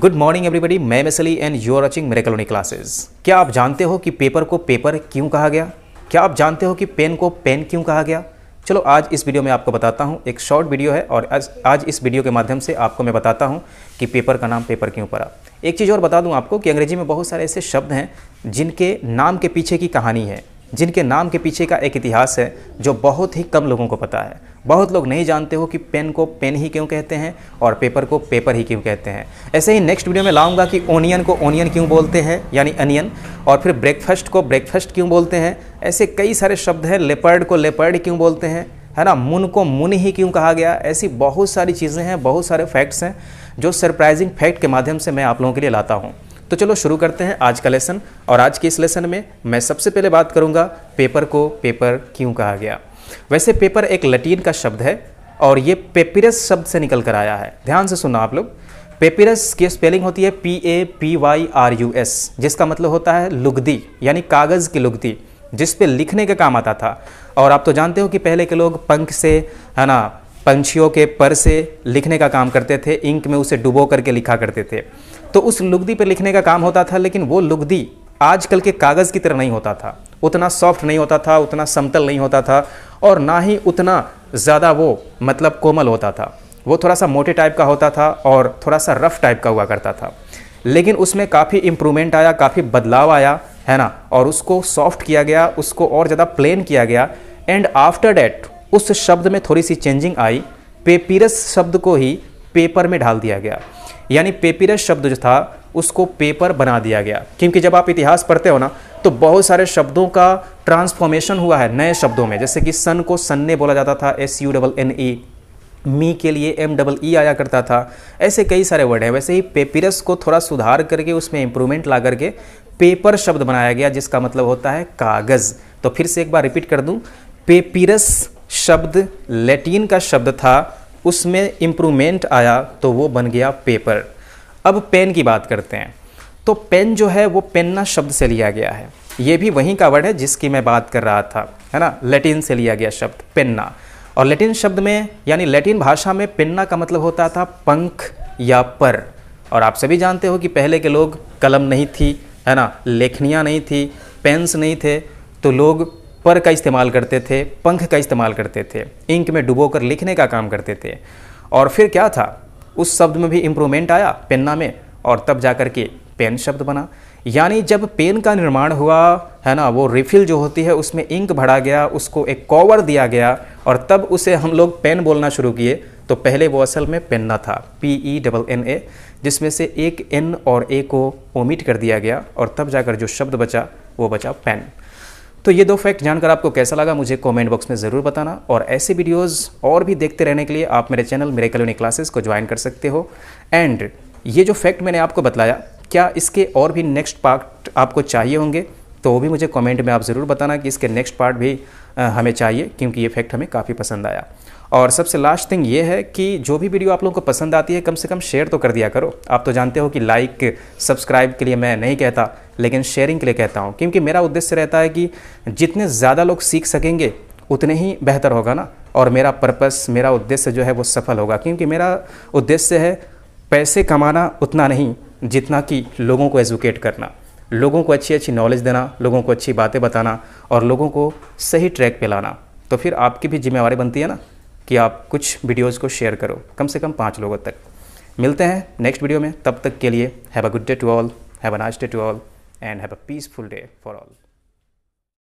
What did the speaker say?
good morning everybody मैं मिसली and you are watching मेरे कलोनी क्लासेस क्या आप जानते हो कि पेपर को पेपर क्यों कहा गया क्या आप जानते हो कि पेन को पेन क्यों कहा गया चलो आज इस वीडियो में आपको बताता हूँ एक शॉर्ट वीडियो है और आज आज इस वीडियो के माध्यम से आपको मैं बताता हूँ कि पेपर का नाम पेपर क्यों पड़ा एक चीज़ और बता दूँ आपको कि अंग्रेजी में बहुत सारे ऐसे शब्द हैं जिनके नाम के पीछे की कहानी है जिनके नाम के पीछे का एक इतिहास है जो बहुत ही कम लोगों को पता है बहुत लोग नहीं जानते हो कि पेन को पेन ही क्यों कहते हैं और पेपर को पेपर ही क्यों कहते हैं ऐसे ही नेक्स्ट वीडियो में लाऊंगा कि ओनियन को ओनियन क्यों बोलते हैं यानी अनियन और फिर ब्रेकफास्ट को ब्रेकफास्ट क्यों बोलते हैं ऐसे कई सारे शब्द हैं लेपर्ड को लेपर्ड क्यों बोलते हैं है ना मुन को मुन ही क्यों कहा गया ऐसी बहुत सारी चीज़ें हैं बहुत सारे फैक्ट्स हैं जो सरप्राइजिंग फैक्ट के माध्यम से मैं आप लोगों के लिए लाता हूँ तो चलो शुरू करते हैं आज का लेसन और आज के इस लेसन में मैं सबसे पहले बात करूंगा पेपर को पेपर क्यों कहा गया वैसे पेपर एक लटीन का शब्द है और ये पेपिरस शब्द से निकल कर आया है ध्यान से सुनो आप लोग पेपिरस की स्पेलिंग होती है P A P Y R U S जिसका मतलब होता है लुगदी यानी कागज़ की लुगदी जिस पे लिखने का काम आता था और आप तो जानते हो कि पहले के लोग पंख से है ना पंछियों के पर से लिखने का काम करते थे इंक में उसे डुबो करके लिखा करते थे तो उस लुगदी पर लिखने का काम होता था लेकिन वो लुगदी आजकल के कागज़ की तरह नहीं होता था उतना सॉफ्ट नहीं होता था उतना समतल नहीं होता था और ना ही उतना ज़्यादा वो मतलब कोमल होता था वो थोड़ा सा मोटे टाइप का होता था और थोड़ा सा रफ़ टाइप का हुआ करता था लेकिन उसमें काफ़ी इम्प्रूवमेंट आया काफ़ी बदलाव आया है ना और उसको सॉफ्ट किया गया उसको और ज़्यादा प्लेन किया गया एंड आफ्टर डैट उस शब्द में थोड़ी सी चेंजिंग आई पेपिरस शब्द को ही पेपर में ढाल दिया गया यानी पेपिरस शब्द जो था उसको पेपर बना दिया गया क्योंकि जब आप इतिहास पढ़ते हो ना तो बहुत सारे शब्दों का ट्रांसफॉर्मेशन हुआ है नए शब्दों में जैसे कि सन को सन ने बोला जाता था S U double N E मी के लिए एम डबल ई आया करता था ऐसे कई सारे वर्ड हैं वैसे ही पेपिरस को थोड़ा सुधार करके उसमें इम्प्रूवमेंट ला करके पेपर शब्द बनाया गया जिसका मतलब होता है कागज़ तो फिर से एक बार रिपीट कर दूँ पेपिरस शब्द लैटिन का शब्द था उसमें इम्प्रूवमेंट आया तो वो बन गया पेपर अब पेन की बात करते हैं तो पेन जो है वो पेन्ना शब्द से लिया गया है ये भी वही का वर्ड है जिसकी मैं बात कर रहा था है ना लैटिन से लिया गया शब्द पेन्ना और लैटिन शब्द में यानी लैटिन भाषा में पेन्ना का मतलब होता था पंख या पर और आप सभी जानते हो कि पहले के लोग कलम नहीं थी है ना लेखनियाँ नहीं थी पेंस नहीं थे तो लोग पर का इस्तेमाल करते थे पंख का इस्तेमाल करते थे इंक में डुबो कर लिखने का काम करते थे और फिर क्या था उस शब्द में भी इम्प्रूवमेंट आया पेन्ना में और तब जा कर के पेन शब्द बना यानी जब पेन का निर्माण हुआ है ना वो रिफिल जो होती है उसमें इंक भरा गया उसको एक कॉवर दिया गया और तब उसे हम लोग पेन बोलना शुरू किए तो पहले वो असल में पेन्ना था P E double N A जिसमें से एक एन और ए को ओमिट कर दिया गया और तब जाकर जो शब्द बचा वो बचा पेन तो ये दो फैक्ट जानकर आपको कैसा लगा मुझे कमेंट बॉक्स में ज़रूर बताना और ऐसे वीडियोस और भी देखते रहने के लिए आप मेरे चैनल मेरे कलोनी क्लासेस को ज्वाइन कर सकते हो एंड ये जो फैक्ट मैंने आपको बताया क्या इसके और भी नेक्स्ट पार्ट आपको चाहिए होंगे तो वो भी मुझे कमेंट में आप ज़रूर बताना कि इसके नेक्स्ट पार्ट भी हमें चाहिए क्योंकि ये फैक्ट हमें काफ़ी पसंद आया और सबसे लास्ट थिंग ये है कि जो भी वीडियो आप लोगों को पसंद आती है कम से कम शेयर तो कर दिया करो आप तो जानते हो कि लाइक सब्सक्राइब के लिए मैं नहीं कहता लेकिन शेयरिंग के लिए कहता हूँ क्योंकि मेरा उद्देश्य रहता है कि जितने ज़्यादा लोग सीख सकेंगे उतने ही बेहतर होगा ना और मेरा पर्पस मेरा उद्देश्य जो है वो सफल होगा क्योंकि मेरा उद्देश्य है पैसे कमाना उतना नहीं जितना कि लोगों को एजुकेट करना लोगों को अच्छी अच्छी नॉलेज देना लोगों को अच्छी बातें बताना और लोगों को सही ट्रैक पे लाना तो फिर आपकी भी जिम्मेवारी बनती है ना कि आप कुछ वीडियोज़ को शेयर करो कम से कम पाँच लोगों तक मिलते हैं नेक्स्ट वीडियो में तब तक के लिए have a good day to all have a nice day to all and have a peaceful day for all